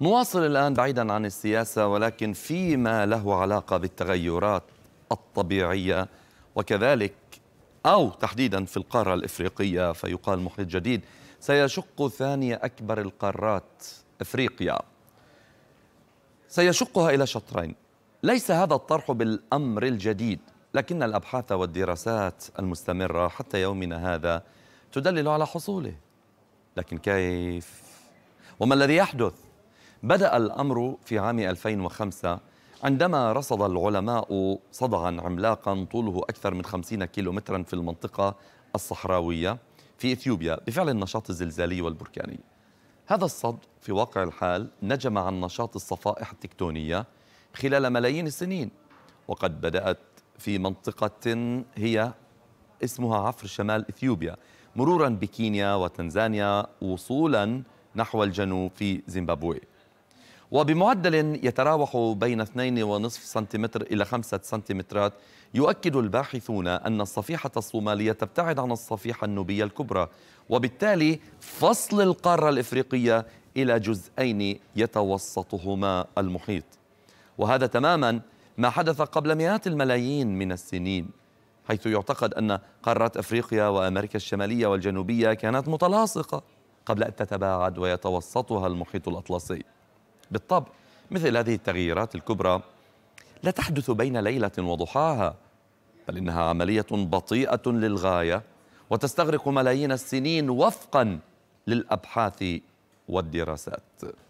نواصل الآن بعيدا عن السياسة ولكن فيما له علاقة بالتغيرات الطبيعية وكذلك أو تحديدا في القارة الإفريقية فيقال محيط جديد سيشق ثاني أكبر القارات إفريقيا سيشقها إلى شطرين ليس هذا الطرح بالأمر الجديد لكن الأبحاث والدراسات المستمرة حتى يومنا هذا تدلل على حصوله لكن كيف؟ وما الذي يحدث؟ بدأ الأمر في عام 2005 عندما رصد العلماء صدعا عملاقا طوله أكثر من 50 كيلومترا في المنطقة الصحراوية في إثيوبيا بفعل النشاط الزلزالي والبركاني هذا الصد في واقع الحال نجم عن نشاط الصفائح التكتونية خلال ملايين السنين وقد بدأت في منطقة هي اسمها عفر شمال إثيوبيا مرورا بكينيا وتنزانيا وصولا نحو الجنوب في زيمبابوي وبمعدل يتراوح بين 2.5 سنتيمتر إلى 5 سنتيمترات يؤكد الباحثون أن الصفيحة الصومالية تبتعد عن الصفيحة النوبية الكبرى وبالتالي فصل القارة الإفريقية إلى جزئين يتوسطهما المحيط وهذا تماما ما حدث قبل مئات الملايين من السنين حيث يعتقد أن قارات أفريقيا وأمريكا الشمالية والجنوبية كانت متلاصقة قبل أن تتباعد ويتوسطها المحيط الأطلسي بالطبع مثل هذه التغييرات الكبرى لا تحدث بين ليلة وضحاها بل إنها عملية بطيئة للغاية وتستغرق ملايين السنين وفقا للأبحاث والدراسات